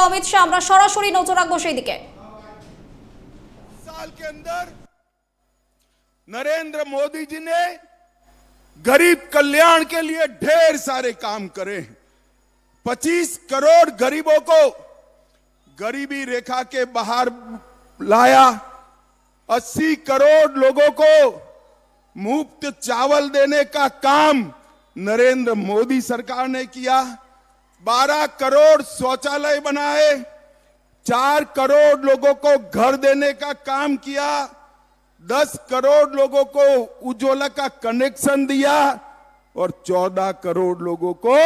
अमित शाह सरसि नजर रखबो से दिखे साल के अंदर नरेंद्र मोदी जी ने गरीब कल्याण के लिए ढेर सारे काम करे 25 करोड़ गरीबों को गरीबी रेखा के बाहर लाया 80 करोड़ लोगों को मुफ्त चावल देने का काम नरेंद्र मोदी सरकार ने किया 12 करोड़ शौचालय बनाए चार करोड़ लोगों को घर देने का काम किया दस करोड़ लोगों को उज्ज्वला का कनेक्शन दिया और चौदह करोड़ लोगों को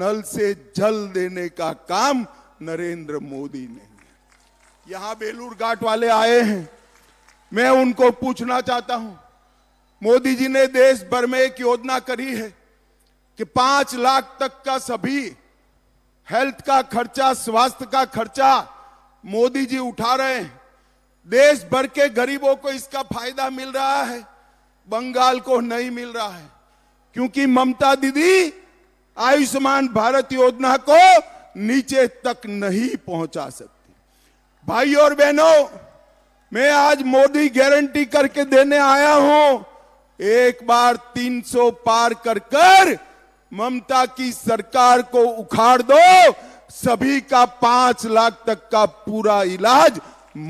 नल से जल देने का काम नरेंद्र मोदी ने यहां बेलूर घाट वाले आए हैं मैं उनको पूछना चाहता हूं मोदी जी ने देश भर में एक योजना करी है कि पांच लाख तक का सभी हेल्थ का खर्चा स्वास्थ्य का खर्चा मोदी जी उठा रहे हैं देश भर के गरीबों को इसका फायदा मिल रहा है बंगाल को नहीं मिल रहा है क्योंकि ममता दीदी आयुष्मान भारत योजना को नीचे तक नहीं पहुंचा सकती भाई और बहनों मैं आज मोदी गारंटी करके देने आया हूं एक बार 300 पार कर कर ममता की सरकार को उखाड़ दो सभी का पांच लाख तक का पूरा इलाज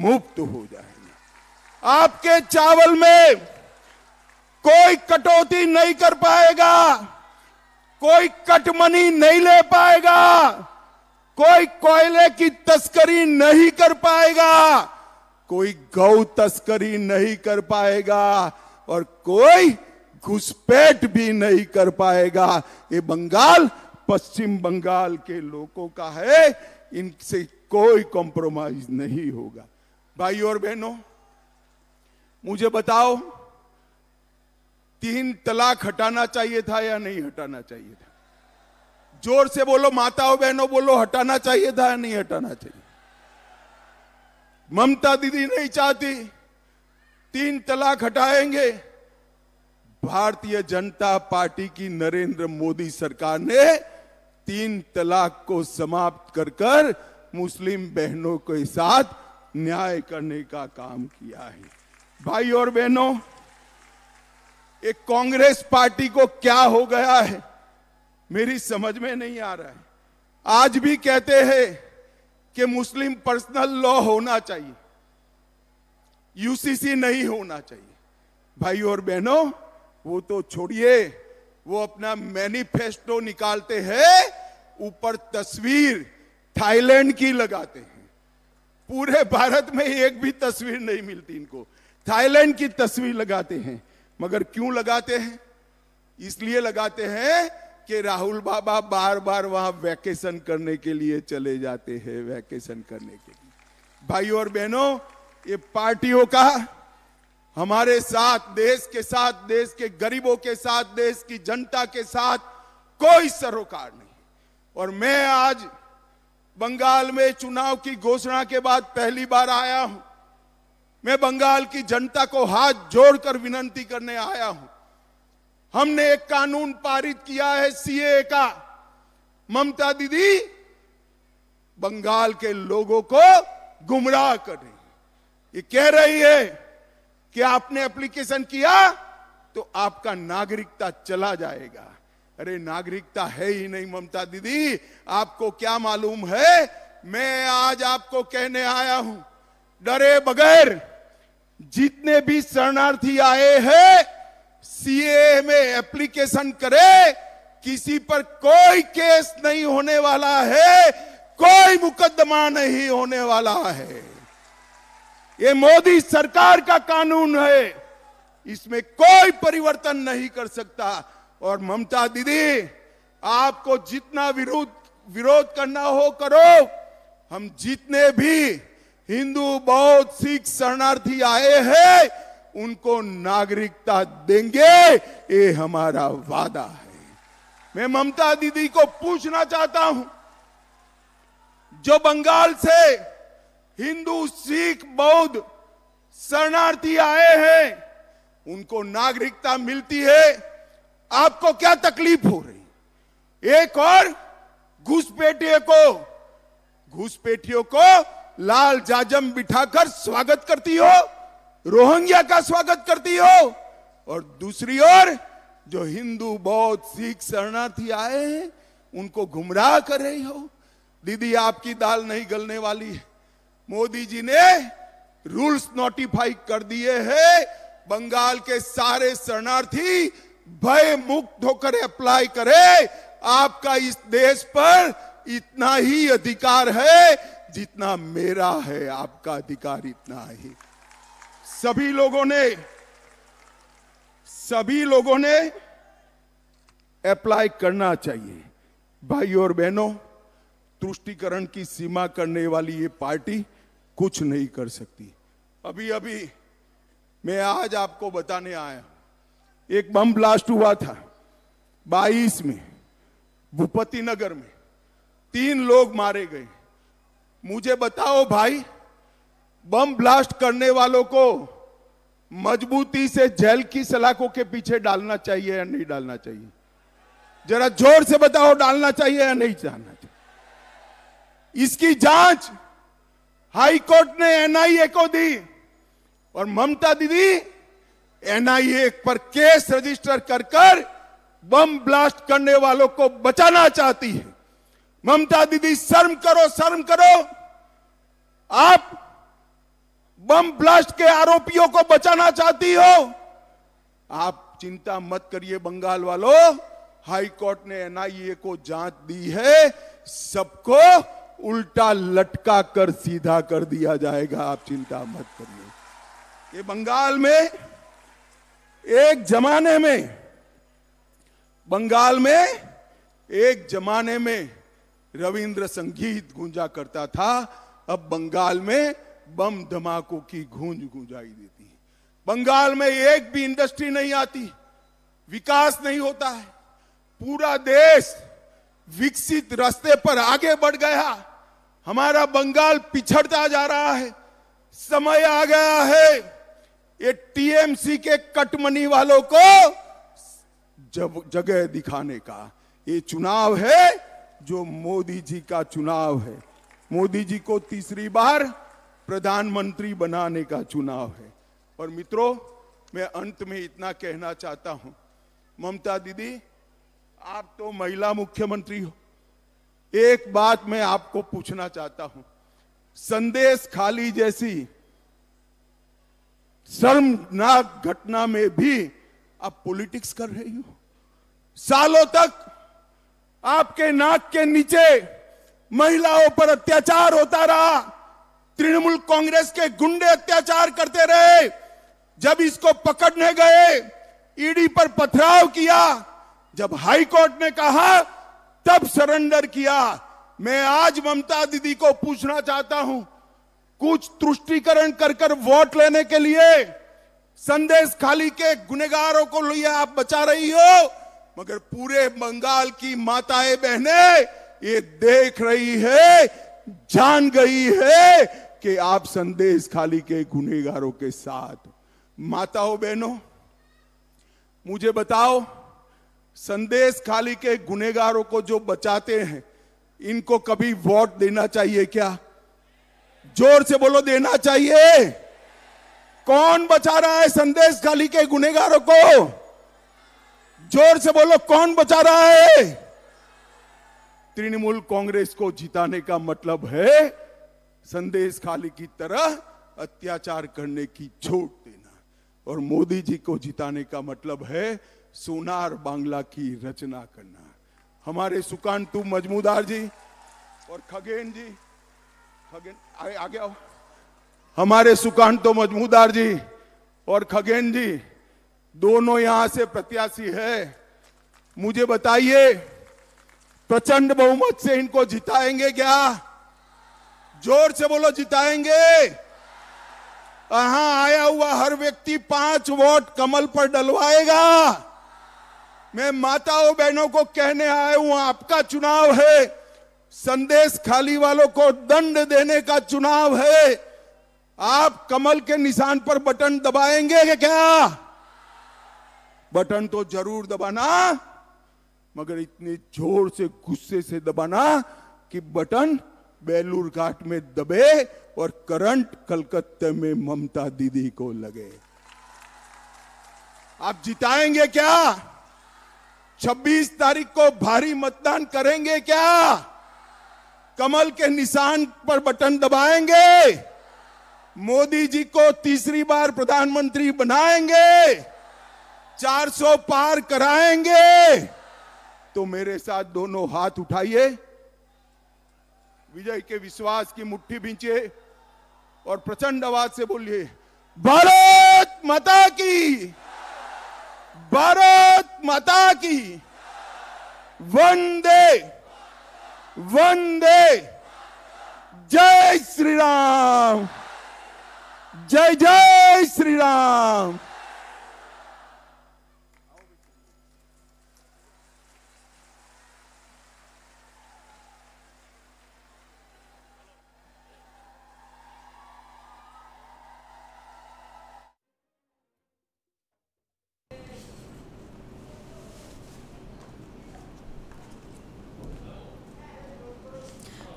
मुफ्त हो जाएगा आपके चावल में कोई कटौती नहीं कर पाएगा कोई कटमनी नहीं ले पाएगा कोई कोयले की तस्करी नहीं कर पाएगा कोई गौ तस्करी नहीं कर पाएगा और कोई घुसपैठ भी नहीं कर पाएगा ये बंगाल पश्चिम बंगाल के लोगों का है इनसे कोई कॉम्प्रोमाइज नहीं होगा भाई और बहनों मुझे बताओ तीन तलाक हटाना चाहिए था या नहीं हटाना चाहिए था जोर से बोलो माताओं बहनों बोलो हटाना चाहिए था या नहीं हटाना चाहिए ममता दीदी नहीं चाहती तीन तलाक हटाएंगे भारतीय जनता पार्टी की नरेंद्र मोदी सरकार ने तीन तलाक को समाप्त कर कर मुस्लिम बहनों के साथ न्याय करने का काम किया है भाई और बहनों एक कांग्रेस पार्टी को क्या हो गया है मेरी समझ में नहीं आ रहा है आज भी कहते हैं कि मुस्लिम पर्सनल लॉ होना चाहिए यूसीसी नहीं होना चाहिए भाई और बहनों वो तो छोड़िए वो अपना मैनिफेस्टो निकालते हैं ऊपर तस्वीर थाईलैंड की लगाते हैं पूरे भारत में एक भी तस्वीर नहीं मिलती इनको थाईलैंड की तस्वीर लगाते हैं मगर क्यों लगाते हैं इसलिए लगाते हैं कि राहुल बाबा बार बार वहां वैकेशन करने के लिए चले जाते हैं वैकेशन करने के लिए भाई और बहनों ये पार्टियों का हमारे साथ देश के साथ देश के गरीबों के साथ देश की जनता के साथ कोई सरोकार नहीं और मैं आज बंगाल में चुनाव की घोषणा के बाद पहली बार आया हूं मैं बंगाल की जनता को हाथ जोड़कर विनंती करने आया हूं हमने एक कानून पारित किया है सीए का ममता दीदी बंगाल के लोगों को गुमराह कर रही ये कह रही है कि आपने एप्लीकेशन किया तो आपका नागरिकता चला जाएगा अरे नागरिकता है ही नहीं ममता दीदी आपको क्या मालूम है मैं आज आपको कहने आया हूं डरे बगैर जितने भी शरणार्थी आए हैं सीए में एप्लीकेशन करे किसी पर कोई केस नहीं होने वाला है कोई मुकदमा नहीं होने वाला है ये मोदी सरकार का कानून है इसमें कोई परिवर्तन नहीं कर सकता और ममता दीदी आपको जितना विरोध विरोध करना हो करो हम जितने भी हिंदू बौद्ध सिख शरणार्थी आए हैं उनको नागरिकता देंगे ये हमारा वादा है मैं ममता दीदी को पूछना चाहता हूं जो बंगाल से हिंदू सिख बौद्ध शरणार्थी आए हैं उनको नागरिकता मिलती है आपको क्या तकलीफ हो रही एक और घुसपेटियों को घुसपेटियों को लाल जाजम बिठाकर स्वागत करती हो रोहंग्या का स्वागत करती हो और दूसरी ओर जो हिंदू बौद्ध सिख शरणार्थी आए हैं उनको गुमराह कर रही हो दीदी आपकी दाल नहीं गलने वाली है मोदी जी ने रूल्स नोटिफाई कर दिए हैं बंगाल के सारे शरणार्थी भय मुक्त होकर अप्लाई करे आपका इस देश पर इतना ही अधिकार है जितना मेरा है आपका अधिकार इतना ही सभी लोगों ने सभी लोगों ने अप्लाई करना चाहिए भाई और बहनों तुष्टिकरण की सीमा करने वाली ये पार्टी कुछ नहीं कर सकती अभी अभी मैं आज आपको बताने आया एक बम ब्लास्ट हुआ था 22 में भूपति नगर में तीन लोग मारे गए मुझे बताओ भाई बम ब्लास्ट करने वालों को मजबूती से जेल की सलाखों के पीछे डालना चाहिए या नहीं डालना चाहिए जरा जोर से बताओ डालना चाहिए या नहीं डालना चाहिए इसकी जांच हाईकोर्ट ने एनआईए को दी और ममता दीदी एनआईए पर केस रजिस्टर कर कर बम ब्लास्ट करने वालों को बचाना चाहती है ममता दीदी शर्म करो शर्म करो आप बम ब्लास्ट के आरोपियों को बचाना चाहती हो आप चिंता मत करिए बंगाल वालों हाई कोर्ट ने एनआईए को जांच दी है सबको उल्टा लटका कर सीधा कर दिया जाएगा आप चिंता मत करिए ये बंगाल में एक जमाने में बंगाल में एक जमाने में रविंद्र संगीत गूंजा करता था अब बंगाल में बम धमाकों की गूंज गूंजाई देती है बंगाल में एक भी इंडस्ट्री नहीं आती विकास नहीं होता है पूरा देश विकसित रास्ते पर आगे बढ़ गया हमारा बंगाल पिछड़ता जा रहा है समय आ गया है ये टीएमसी के कटमनी वालों को जब जगह दिखाने का ये चुनाव है जो मोदी जी का चुनाव है मोदी जी को तीसरी बार प्रधानमंत्री बनाने का चुनाव है और मित्रों मैं अंत में इतना कहना चाहता हूं ममता दीदी आप तो महिला मुख्यमंत्री हो एक बात मैं आपको पूछना चाहता हूं संदेश खाली जैसी शर्मनाक घटना में भी आप पॉलिटिक्स कर रही हो सालों तक आपके नाक के नीचे महिलाओं पर अत्याचार होता रहा तृणमूल कांग्रेस के गुंडे अत्याचार करते रहे जब इसको पकड़ने गए ईडी पर पथराव किया जब हाईकोर्ट ने कहा तब सरेंडर किया मैं आज ममता दीदी को पूछना चाहता हूं कुछ तुष्टिकरण कर कर वोट लेने के लिए संदेश खाली के गुनेगारों को लिए आप बचा रही हो मगर पूरे बंगाल की माताएं बहने ये देख रही है जान गई है कि आप संदेश खाली के गुनेगारों के साथ माताओं बहनों मुझे बताओ संदेश खाली के गुनेगारों को जो बचाते हैं इनको कभी वोट देना चाहिए क्या जोर से बोलो देना चाहिए कौन बचा रहा है संदेश खाली के गुनेगारों को जोर से बोलो कौन बचा रहा है तृणमूल कांग्रेस को जिताने का मतलब है संदेश खाली की तरह अत्याचार करने की छूट देना और मोदी जी को जिताने का मतलब है सोनार बांग्ला की रचना करना हमारे सुकांतु मजमूदार जी और खगेन जी खगेन आगे आगे आओ हमारे सुकांतो मजमूदार जी और खगेन जी दोनों यहां से प्रत्याशी है मुझे बताइए प्रचंड बहुमत से इनको जिताएंगे क्या जोर से बोलो जिताएंगे यहां आया हुआ हर व्यक्ति पांच वोट कमल पर डलवाएगा मैं माताओं बहनों को कहने आया हूं आपका चुनाव है संदेश खाली वालों को दंड देने का चुनाव है आप कमल के निशान पर बटन दबाएंगे क्या बटन तो जरूर दबाना मगर इतने जोर से गुस्से से दबाना कि बटन बेलूर घाट में दबे और करंट कलकत्ते में ममता दीदी को लगे आप जिताएंगे क्या 26 तारीख को भारी मतदान करेंगे क्या कमल के निशान पर बटन दबाएंगे मोदी जी को तीसरी बार प्रधानमंत्री बनाएंगे 400 पार कराएंगे तो मेरे साथ दोनों हाथ उठाइए विजय के विश्वास की मुट्ठी बींचे और प्रचंड आवाज से बोलिए भारत माता की भारत माता की वंदे वंदे जय श्री राम जय जय श्री राम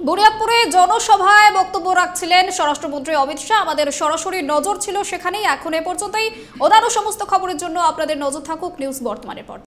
বুড়িয়াপুরে জনসভায় বক্তব্য রাখছিলেন স্বরাষ্ট্রমন্ত্রী অমিত শাহ আমাদের সরাসরি নজর ছিল সেখানেই এখন এ পর্যন্তই অন্যান্য সমস্ত খবরের জন্য আপনাদের নজর থাকুক নিউজ বর্তমানের পর